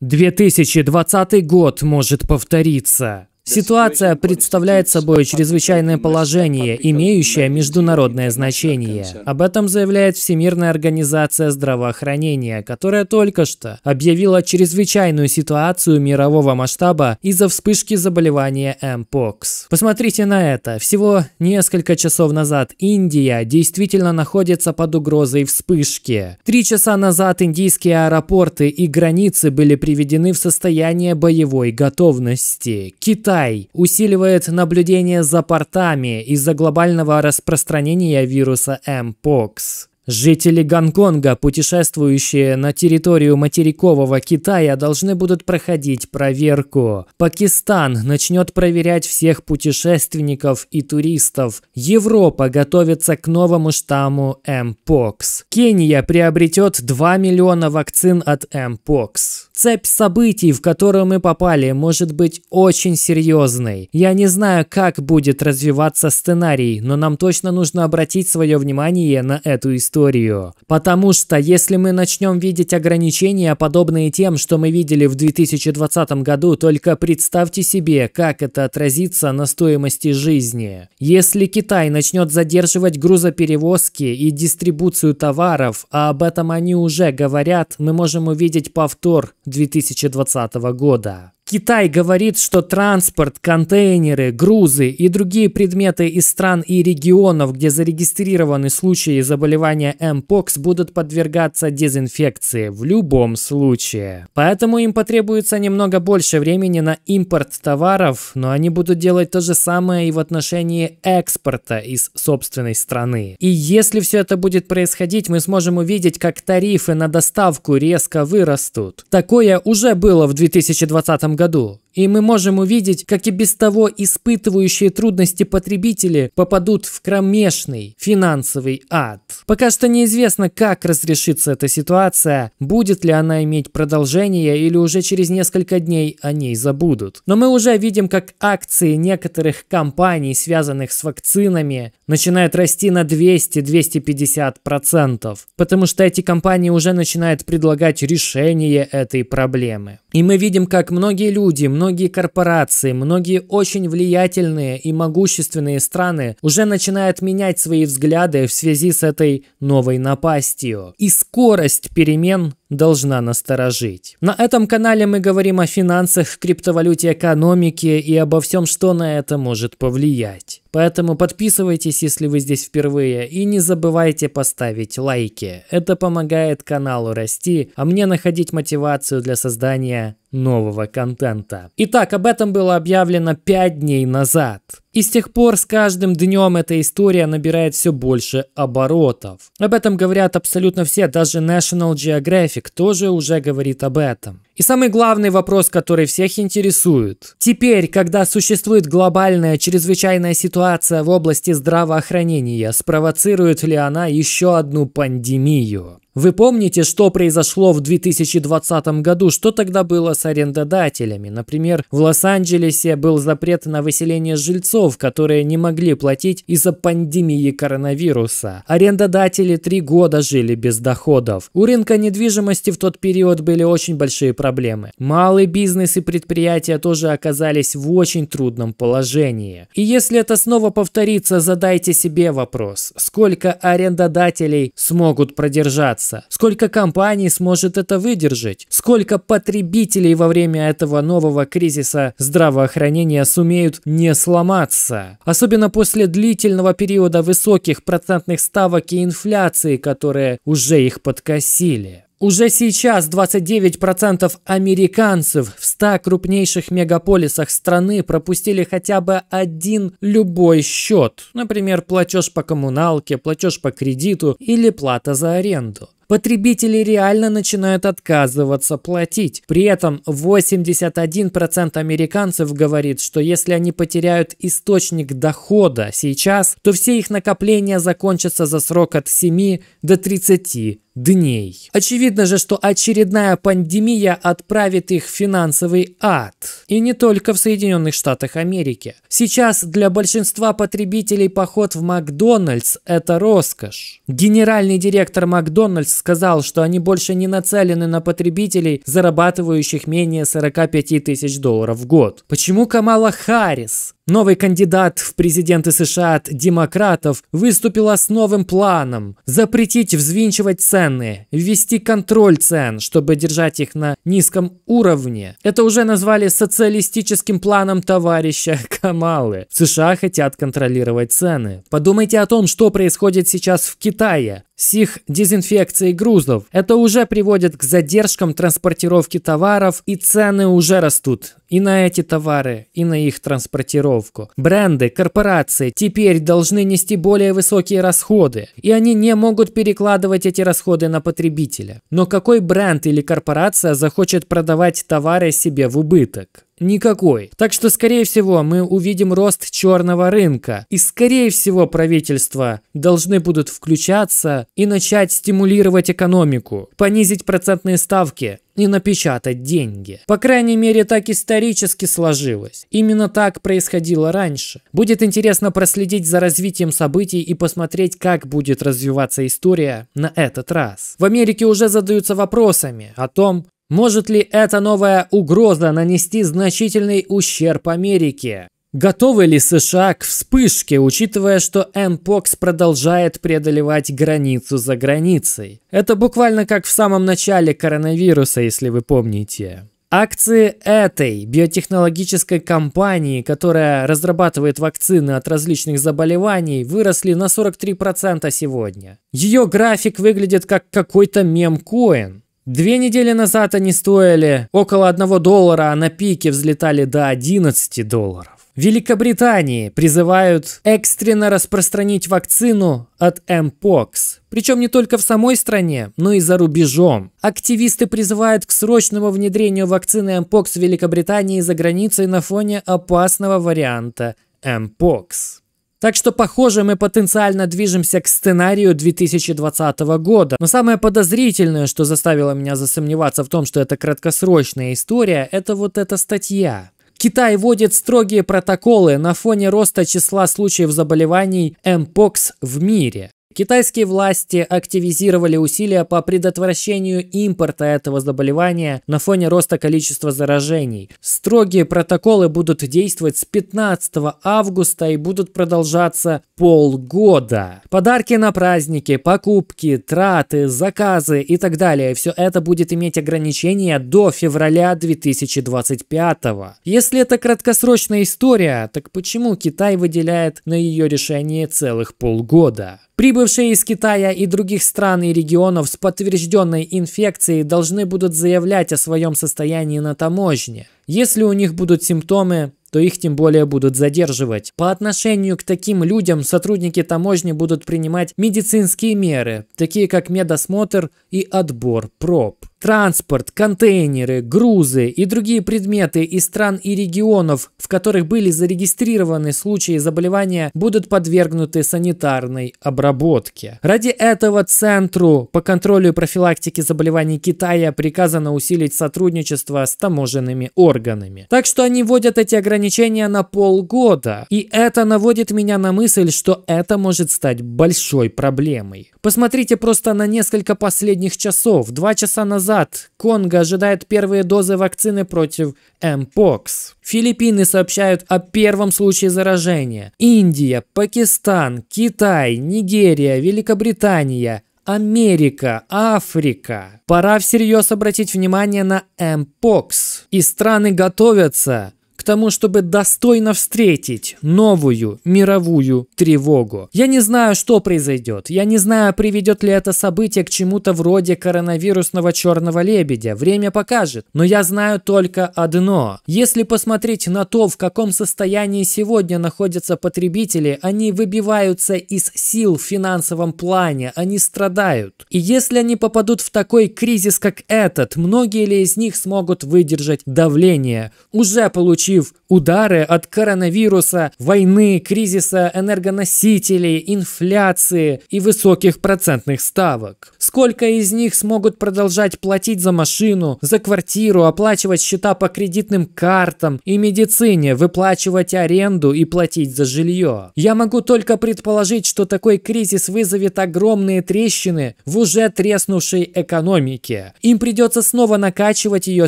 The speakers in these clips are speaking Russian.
2020 год может повториться. Ситуация представляет собой чрезвычайное положение, имеющее международное значение. Об этом заявляет Всемирная организация здравоохранения, которая только что объявила чрезвычайную ситуацию мирового масштаба из-за вспышки заболевания МПОКС. Посмотрите на это. Всего несколько часов назад Индия действительно находится под угрозой вспышки. Три часа назад индийские аэропорты и границы были приведены в состояние боевой готовности. Китай Китай усиливает наблюдение за портами из-за глобального распространения вируса Mpox. Жители Гонконга, путешествующие на территорию материкового Китая, должны будут проходить проверку. Пакистан начнет проверять всех путешественников и туристов. Европа готовится к новому штамму Mpox. Кения приобретет 2 миллиона вакцин от Mpox. Цепь событий, в которую мы попали, может быть очень серьезной. Я не знаю, как будет развиваться сценарий, но нам точно нужно обратить свое внимание на эту историю. Потому что если мы начнем видеть ограничения, подобные тем, что мы видели в 2020 году, только представьте себе, как это отразится на стоимости жизни. Если Китай начнет задерживать грузоперевозки и дистрибуцию товаров, а об этом они уже говорят, мы можем увидеть повтор 2020 года. Китай говорит, что транспорт, контейнеры, грузы и другие предметы из стран и регионов, где зарегистрированы случаи заболевания МПОКС, будут подвергаться дезинфекции в любом случае. Поэтому им потребуется немного больше времени на импорт товаров, но они будут делать то же самое и в отношении экспорта из собственной страны. И если все это будет происходить, мы сможем увидеть, как тарифы на доставку резко вырастут. Такое уже было в 2020 году году и мы можем увидеть, как и без того испытывающие трудности потребители попадут в кромешный финансовый ад. Пока что неизвестно, как разрешится эта ситуация, будет ли она иметь продолжение или уже через несколько дней о ней забудут. Но мы уже видим, как акции некоторых компаний, связанных с вакцинами, начинают расти на 200-250%, потому что эти компании уже начинают предлагать решение этой проблемы. И мы видим, как многие люди, многие корпорации, многие очень влиятельные и могущественные страны уже начинают менять свои взгляды в связи с этой новой напастью. И скорость перемен должна насторожить. На этом канале мы говорим о финансах, криптовалюте, экономике и обо всем, что на это может повлиять. Поэтому подписывайтесь, если вы здесь впервые, и не забывайте поставить лайки. Это помогает каналу расти, а мне находить мотивацию для создания нового контента. Итак, об этом было объявлено 5 дней назад. И с тех пор с каждым днем эта история набирает все больше оборотов. Об этом говорят абсолютно все, даже National Geographic тоже уже говорит об этом. И самый главный вопрос, который всех интересует. Теперь, когда существует глобальная чрезвычайная ситуация в области здравоохранения, спровоцирует ли она еще одну пандемию? Вы помните, что произошло в 2020 году? Что тогда было с арендодателями? Например, в Лос-Анджелесе был запрет на выселение жильцов, которые не могли платить из-за пандемии коронавируса. Арендодатели три года жили без доходов. У рынка недвижимости в тот период были очень большие проблемы проблемы. Малый бизнес и предприятия тоже оказались в очень трудном положении. И если это снова повторится, задайте себе вопрос, сколько арендодателей смогут продержаться, сколько компаний сможет это выдержать, сколько потребителей во время этого нового кризиса здравоохранения сумеют не сломаться. Особенно после длительного периода высоких процентных ставок и инфляции, которые уже их подкосили. Уже сейчас 29% американцев в 100 крупнейших мегаполисах страны пропустили хотя бы один любой счет, например, платеж по коммуналке, платеж по кредиту или плата за аренду потребители реально начинают отказываться платить. При этом 81% американцев говорит, что если они потеряют источник дохода сейчас, то все их накопления закончатся за срок от 7 до 30 дней. Очевидно же, что очередная пандемия отправит их в финансовый ад. И не только в Соединенных Штатах Америки. Сейчас для большинства потребителей поход в Макдональдс – это роскошь. Генеральный директор Макдональдс сказал, что они больше не нацелены на потребителей, зарабатывающих менее 45 тысяч долларов в год. Почему Камала Харрис, Новый кандидат в президенты США от демократов выступила с новым планом – запретить взвинчивать цены, ввести контроль цен, чтобы держать их на низком уровне. Это уже назвали социалистическим планом товарища Камалы. В США хотят контролировать цены. Подумайте о том, что происходит сейчас в Китае сих дезинфекцией грузов. Это уже приводит к задержкам транспортировки товаров, и цены уже растут и на эти товары, и на их транспортировку. Бренды, корпорации теперь должны нести более высокие расходы, и они не могут перекладывать эти расходы на потребителя. Но какой бренд или корпорация захочет продавать товары себе в убыток? никакой. Так что, скорее всего, мы увидим рост черного рынка. И, скорее всего, правительства должны будут включаться и начать стимулировать экономику, понизить процентные ставки, и напечатать деньги. По крайней мере, так исторически сложилось. Именно так происходило раньше. Будет интересно проследить за развитием событий и посмотреть, как будет развиваться история на этот раз. В Америке уже задаются вопросами о том, может ли эта новая угроза нанести значительный ущерб Америке? Готовы ли США к вспышке, учитывая, что МПОКС продолжает преодолевать границу за границей? Это буквально как в самом начале коронавируса, если вы помните. Акции этой биотехнологической компании, которая разрабатывает вакцины от различных заболеваний, выросли на 43% сегодня. Ее график выглядит как какой-то мем-коин. Две недели назад они стоили около 1 доллара, а на пике взлетали до 11 долларов. В Великобритании призывают экстренно распространить вакцину от МПОКС. Причем не только в самой стране, но и за рубежом. Активисты призывают к срочному внедрению вакцины МПОКС в Великобритании и за границей на фоне опасного варианта МПОКС. Так что, похоже, мы потенциально движемся к сценарию 2020 года. Но самое подозрительное, что заставило меня засомневаться в том, что это краткосрочная история, это вот эта статья. Китай вводит строгие протоколы на фоне роста числа случаев заболеваний МПОКС в мире. Китайские власти активизировали усилия по предотвращению импорта этого заболевания на фоне роста количества заражений. Строгие протоколы будут действовать с 15 августа и будут продолжаться полгода. Подарки на праздники, покупки, траты, заказы и так далее. Все это будет иметь ограничения до февраля 2025. Если это краткосрочная история, так почему Китай выделяет на ее решение целых полгода? Прибыв Прибывшие из Китая и других стран и регионов с подтвержденной инфекцией должны будут заявлять о своем состоянии на таможне. Если у них будут симптомы, то их тем более будут задерживать. По отношению к таким людям сотрудники таможни будут принимать медицинские меры, такие как медосмотр и отбор проб. Транспорт, контейнеры, грузы и другие предметы из стран и регионов, в которых были зарегистрированы случаи заболевания, будут подвергнуты санитарной обработке. Ради этого Центру по контролю и профилактике заболеваний Китая приказано усилить сотрудничество с таможенными органами. Так что они вводят эти ограничения на полгода. И это наводит меня на мысль, что это может стать большой проблемой. Посмотрите просто на несколько последних часов. Два часа назад назад Конго ожидает первые дозы вакцины против МПОКС. Филиппины сообщают о первом случае заражения. Индия, Пакистан, Китай, Нигерия, Великобритания, Америка, Африка. Пора всерьез обратить внимание на МПОКС. И страны готовятся тому, чтобы достойно встретить новую мировую тревогу. Я не знаю, что произойдет. Я не знаю, приведет ли это событие к чему-то вроде коронавирусного черного лебедя. Время покажет. Но я знаю только одно. Если посмотреть на то, в каком состоянии сегодня находятся потребители, они выбиваются из сил в финансовом плане, они страдают. И если они попадут в такой кризис, как этот, многие ли из них смогут выдержать давление, уже получив пережив удары от коронавируса, войны, кризиса энергоносителей, инфляции и высоких процентных ставок. Сколько из них смогут продолжать платить за машину, за квартиру, оплачивать счета по кредитным картам и медицине, выплачивать аренду и платить за жилье? Я могу только предположить, что такой кризис вызовет огромные трещины в уже треснувшей экономике. Им придется снова накачивать ее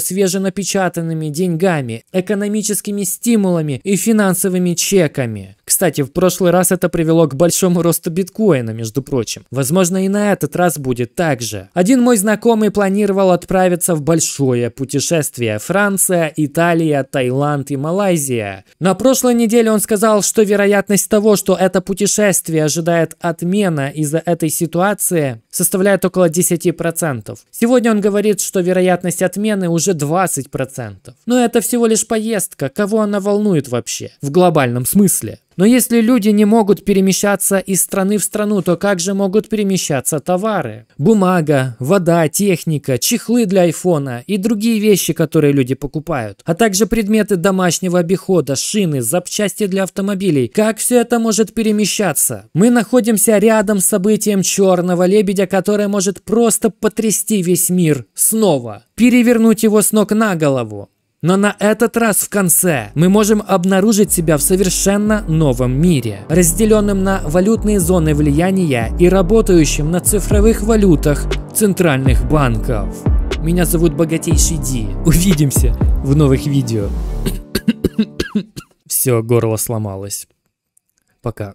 свеженапечатанными деньгами. Экономически экономическими стимулами и финансовыми чеками. Кстати, в прошлый раз это привело к большому росту биткоина, между прочим. Возможно, и на этот раз будет так же. Один мой знакомый планировал отправиться в большое путешествие Франция, Италия, Таиланд и Малайзия. На прошлой неделе он сказал, что вероятность того, что это путешествие ожидает отмена из-за этой ситуации, составляет около 10%. Сегодня он говорит, что вероятность отмены уже 20%. Но это всего лишь поездка загадка, кого она волнует вообще, в глобальном смысле. Но если люди не могут перемещаться из страны в страну, то как же могут перемещаться товары? Бумага, вода, техника, чехлы для айфона и другие вещи, которые люди покупают, а также предметы домашнего обихода, шины, запчасти для автомобилей. Как все это может перемещаться? Мы находимся рядом с событием черного лебедя, которое может просто потрясти весь мир снова, перевернуть его с ног на голову. Но на этот раз в конце мы можем обнаружить себя в совершенно новом мире, разделенном на валютные зоны влияния и работающим на цифровых валютах центральных банков. Меня зовут Богатейший Ди. Увидимся в новых видео. Все, горло сломалось. Пока.